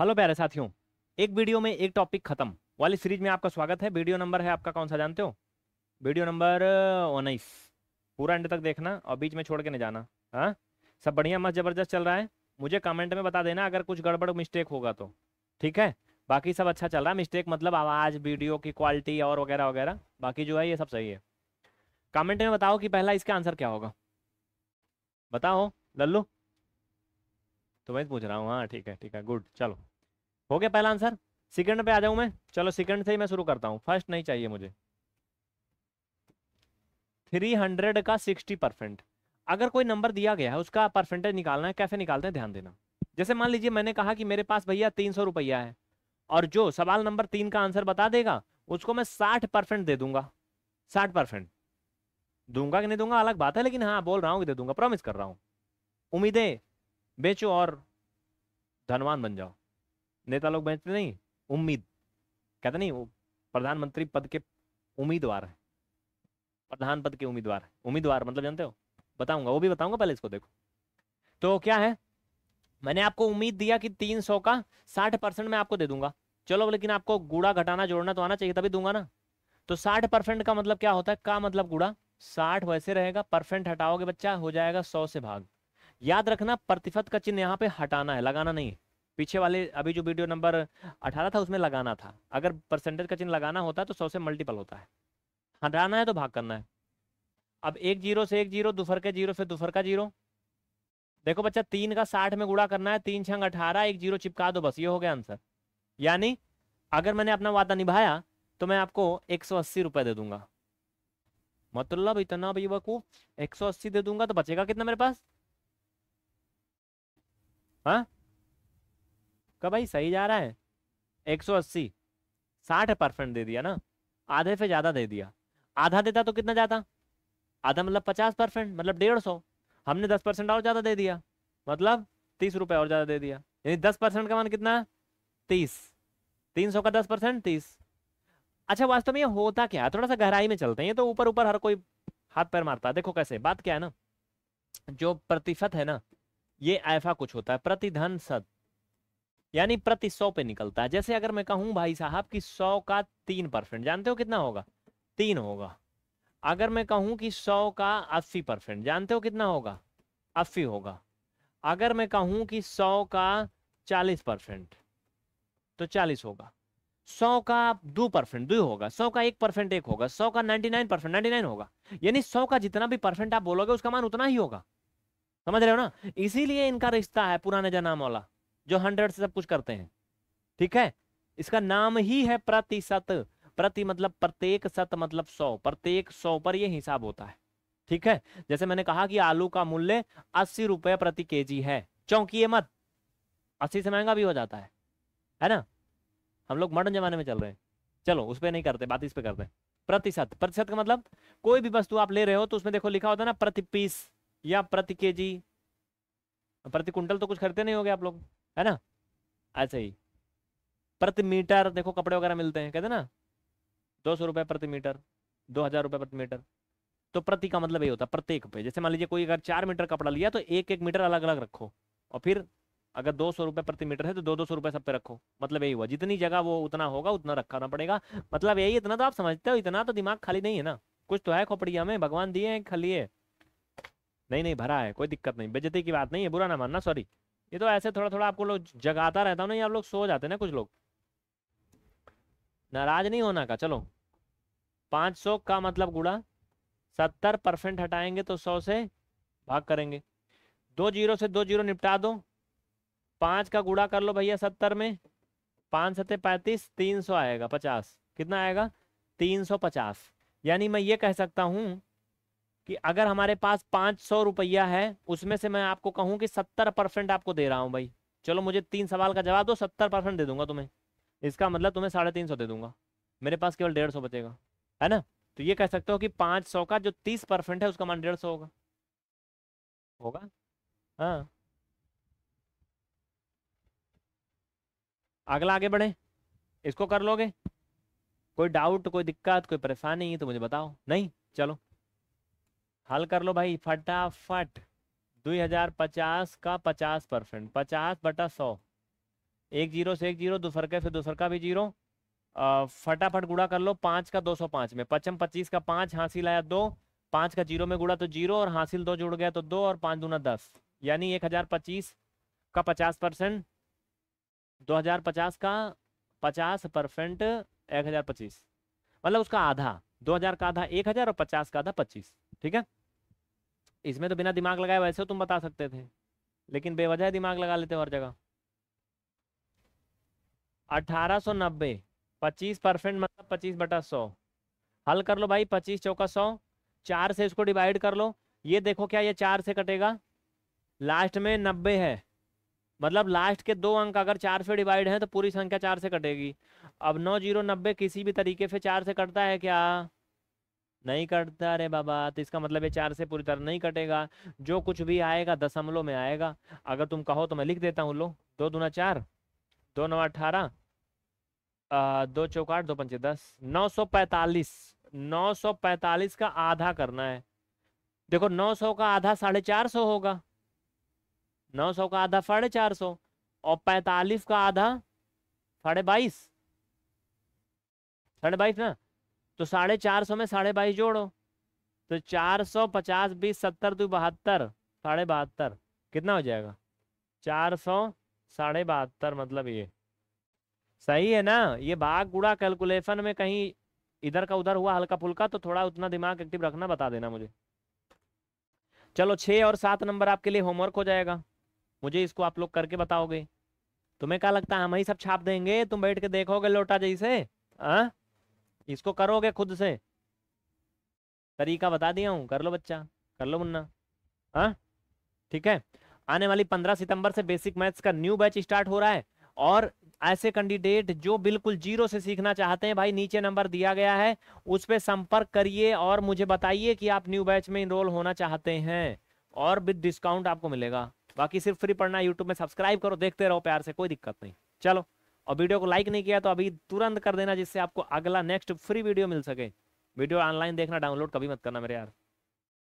Hello प्यारे साथियों एक वीडियो में एक टॉपिक खत्म वाली सीरीज में आपका स्वागत है वीडियो नंबर है आपका कौन सा जानते हो वीडियो नंबर उन्नीस पूरा एंड तक देखना और बीच में छोड़ के नहीं जाना हाँ सब बढ़िया मस्त जबरदस्त चल रहा है मुझे कमेंट में बता देना अगर कुछ गड़बड़ मिस्टेक होगा तो ठीक है बाकी सब अच्छा चल रहा है मिस्टेक मतलब आवाज़ वीडियो की क्वालिटी और वगैरह वगैरह बाकी जो है ये सब सही है कमेंट में बताओ कि पहला इसका आंसर क्या होगा बताओ लल्लू तो मैं पूछ रहा हूँ हाँ ठीक है ठीक है गुड चलो हो गया पहला आंसर सेकंड पे आ जाऊं मैं चलो सेकंड से ही मैं शुरू करता हूँ फर्स्ट नहीं चाहिए मुझे थ्री हंड्रेड का सिक्सटी परसेंट अगर कोई नंबर दिया गया है उसका परसेंटेज निकालना है कैसे निकालते हैं ध्यान देना जैसे मान लीजिए मैंने कहा कि मेरे पास भैया तीन सौ रुपया है और जो सवाल नंबर तीन का आंसर बता देगा उसको मैं साठ परसेंट दे दूंगा साठ परसेंट दूंगा कि नहीं दूंगा अलग बात है लेकिन हाँ बोल रहा हूँ कि दे दूंगा प्रॉमिस कर रहा हूँ उम्मीदें बेचो और धनवान बन जाओ नेता लोग बेचते नहीं उम्मीद कहते नहीं वो प्रधानमंत्री पद के उम्मीदवार है प्रधान पद के उम्मीदवार है उम्मीदवार मतलब जानते हो बताऊंगा वो भी बताऊंगा पहले इसको देखो तो क्या है मैंने आपको उम्मीद दिया कि 300 का 60 परसेंट मैं आपको दे दूंगा चलो लेकिन आपको गुड़ा घटाना जोड़ना तो आना चाहिए तभी दूंगा ना तो 60 परसेंट का मतलब क्या होता है का मतलब गुड़ा 60 वैसे रहेगा परसेंट हटाओगे बच्चा हो जाएगा 100 से भाग याद रखना प्रतिफत का चिन्ह यहाँ पे हटाना है लगाना नहीं है पीछे वाले अभी जो वीडियो नंबर अठारह था उसमें लगाना था अगर परसेंटेज का चिन्ह लगाना होता तो सौ से मल्टीपल होता है हटाना है तो भाग करना है अब एक जीरो से एक जीरो दोपहर के जीरो से दोपहर का जीरो देखो बच्चा तीन का साठ में गुड़ा करना है तीन छंग अठारह एक जीरो चिपका दो बस ये हो गया आंसर यानी अगर मैंने अपना वादा निभाया तो मैं आपको एक सौ अस्सी रुपये दे दूंगा मतलब इतना भाई बेवकूफ एक सौ अस्सी दे दूंगा तो बचेगा कितना मेरे पास हाँ का भाई सही जा रहा है एक सौ अस्सी साठ परसेंट दे दिया ना आधे से ज़्यादा दे दिया आधा देता तो कितना जाता आधा मतलब पचास परसेंट मतलब डेढ़ सौ हमने दस परसेंट और ज़्यादा दे दिया मतलब तीस रुपये और ज़्यादा दे दिया यानी दस परसेंट का मान कितना है तीस तीन सौ का दस परसेंट तीस अच्छा वास्तव में ये होता क्या है थोड़ा सा गहराई में चलते हैं ये तो ऊपर ऊपर हर कोई हाथ पैर मारता है देखो कैसे बात क्या है ना जो प्रतिशत है ना ये ऐसा कुछ होता है प्रतिधन सत यानी प्रति सौ पे निकलता है जैसे अगर मैं कहूं भाई साहब कि सौ का तीन परसेंट जानते हो कितना होगा तीन होगा अगर मैं कहूं कि सौ का अस्सी परसेंट जानते हो कितना होगा अस्सी होगा अगर मैं कहूं कि सौ का चालीस परसेंट तो चालीस होगा सौ का दो परसेंट दो होगा सौ का एक परसेंट एक होगा सौ का ninety nine percent ninety nine होगा यानी सौ का जितना भी परसेंट आप बोलोगे उसका मान उतना ही होगा समझ रहे हो ना इसीलिए इनका रिश्ता है पुराने जनाम वाला जो हंड्रेड से सब कुछ करते हैं ठीक है इसका नाम ही है प्रतिशत प्रति मतलब प्रत्येक सत मतलब सौ प्रत्येक सौ पर यह हिसाब होता है ठीक है जैसे मैंने कहा कि आलू का मूल्य अस्सी रुपए प्रति केजी है चौंकिए मत अस्सी से महंगा भी हो जाता है है ना हम लोग मॉडर्न जमाने में चल रहे हैं चलो उस पर नहीं करते बात इस पर करते हैं प्रतिशत प्रतिशत का मतलब कोई भी वस्तु आप ले रहे हो तो उसमें देखो लिखा होता है ना प्रति पीस या प्रति केजी प्रति कुंटल तो कुछ खरीदते नहीं हो आप लोग है ना ऐसे ही प्रति मीटर देखो कपड़े वगैरह मिलते हैं कहते ना दो सौ रुपये प्रति मीटर दो हज़ार रुपये प्रति मीटर तो प्रति का मतलब यही होता है प्रत्येक पे जैसे मान लीजिए कोई अगर चार मीटर कपड़ा लिया तो एक एक मीटर अलग अलग रखो और फिर अगर दो सौ रुपये प्रति मीटर है तो दो दो सौ रुपये सब पे रखो मतलब यही हुआ जितनी जगह वो उतना होगा उतना रखाना पड़ेगा मतलब यही इतना तो आप समझते हो इतना तो दिमाग खाली नहीं है ना कुछ तो है खोपड़िया में भगवान दिए हैं खाली है नहीं नहीं भरा है कोई दिक्कत नहीं बेजती की बात नहीं है बुरा ना मानना सॉरी ये तो ऐसे थोड़ा थोड़ा आपको लोग जगाता रहता हूँ ये आप लोग सो जाते ना कुछ लोग नाराज नहीं होना का चलो 500 का मतलब गुड़ा सत्तर परसेंट हटाएंगे तो सौ से भाग करेंगे दो जीरो से दो जीरो निपटा दो पाँच का गुड़ा कर लो भैया सत्तर में पाँच सत्ते पैंतीस तीन सौ आएगा पचास कितना आएगा तीन सौ पचास यानी मैं ये कह सकता हूँ कि अगर हमारे पास पाँच सौ रुपया है उसमें से मैं आपको कहूँ कि सत्तर परसेंट आपको दे रहा हूँ भाई चलो मुझे तीन सवाल का जवाब दो सत्तर परसेंट दे दूंगा तुम्हें इसका मतलब तुम्हें साढ़े तीन सौ दे दूंगा मेरे पास केवल डेढ़ सौ बचेगा है ना तो ये कह सकते हो कि पाँच सौ का जो तीस परसेंट है उसका मान डेढ़ सौ होगा होगा हाँ अगला आगे बढ़े इसको कर लोगे कोई डाउट कोई दिक्कत कोई परेशानी है तो मुझे बताओ नहीं चलो हल कर लो भाई फटाफट दुई हजार पचास का पचास परसेंट पचास बटा सौ एक जीरो से एक जीरो दूसर के से दूसर का भी जीरो फटाफट गुड़ा कर लो पांच का दो सौ पांच में पचम पच्चीस का पांच हासिल आया दो पांच का जीरो में गुड़ा तो जीरो और हासिल दो जुड़ गया तो दो और पाँच दूना दस यानी एक हजार पच्चीस का पचास परसेंट दो हजार पचास का पचास परसेंट एक हजार पच्चीस मतलब उसका आधा दो हजार का आधा एक हजार और पचास का आधा पच्चीस ठीक है इसमें तो बिना दिमाग लगाए वैसे तुम बता सकते थे लेकिन बेवजह दिमाग लगा लेते हो हर जगह 1890 पच्चीस परसेंट मतलब 25 बटा 100 हल कर लो भाई 25 चौका 100 चार से इसको डिवाइड कर लो ये देखो क्या ये चार से कटेगा लास्ट में नब्बे है मतलब लास्ट के दो अंक अगर चार से डिवाइड है तो पूरी संख्या चार से कटेगी अब नौ जीरो नब्बे किसी भी तरीके से चार से कटता है क्या नहीं कटता अरे बाबा तो इसका मतलब है चार से पूरी तरह नहीं कटेगा जो कुछ भी आएगा दशमलव में आएगा अगर तुम कहो तो मैं लिख देता हूँ लो दो दूना चार दो नौ अठारह दो चौकाठ दो पंचे दस नौ सौ पैंतालीस नौ सौ पैंतालीस का आधा करना है देखो नौ सौ का आधा साढ़े चार सौ होगा नौ सौ का आधा साढ़े चार सौ और पैंतालीस का आधा साढ़े बाईस साढ़े बाईस ना तो साढ़े चार सौ में साढ़े बाईस जोड़ो तो चार सौ पचास बीस सत्तर दो बहत्तर साढ़े बहत्तर कितना हो जाएगा चार सौ साढ़े बहत्तर मतलब ये सही है ना ये भाग गुड़ा कैलकुलेशन में कहीं इधर का उधर हुआ हल्का फुल्का तो थोड़ा उतना दिमाग एक्टिव रखना बता देना मुझे चलो छः और सात नंबर आपके लिए होमवर्क हो जाएगा मुझे इसको आप लोग करके बताओगे तुम्हें क्या लगता है हम ही सब छाप देंगे तुम बैठ के देखोगे लोटा जैसे हाँ इसको करोगे खुद से तरीका बता दिया हूं कर लो बच्चा कर लो मुन्ना हा? ठीक है आने वाली पंद्रह सितंबर से बेसिक मैथ्स का न्यू बैच स्टार्ट हो रहा है और ऐसे कैंडिडेट जो बिल्कुल जीरो से सीखना चाहते हैं भाई नीचे नंबर दिया गया है उस पर संपर्क करिए और मुझे बताइए कि आप न्यू बैच में इनरोल होना चाहते हैं और विद डिस्काउंट आपको मिलेगा बाकी सिर्फ फ्री पढ़ना यूट्यूब में सब्सक्राइब करो देखते रहो प्यार से कोई दिक्कत नहीं चलो और वीडियो को लाइक नहीं किया तो अभी तुरंत कर देना जिससे आपको अगला नेक्स्ट फ्री वीडियो मिल सके वीडियो ऑनलाइन देखना डाउनलोड कभी मत करना मेरे यार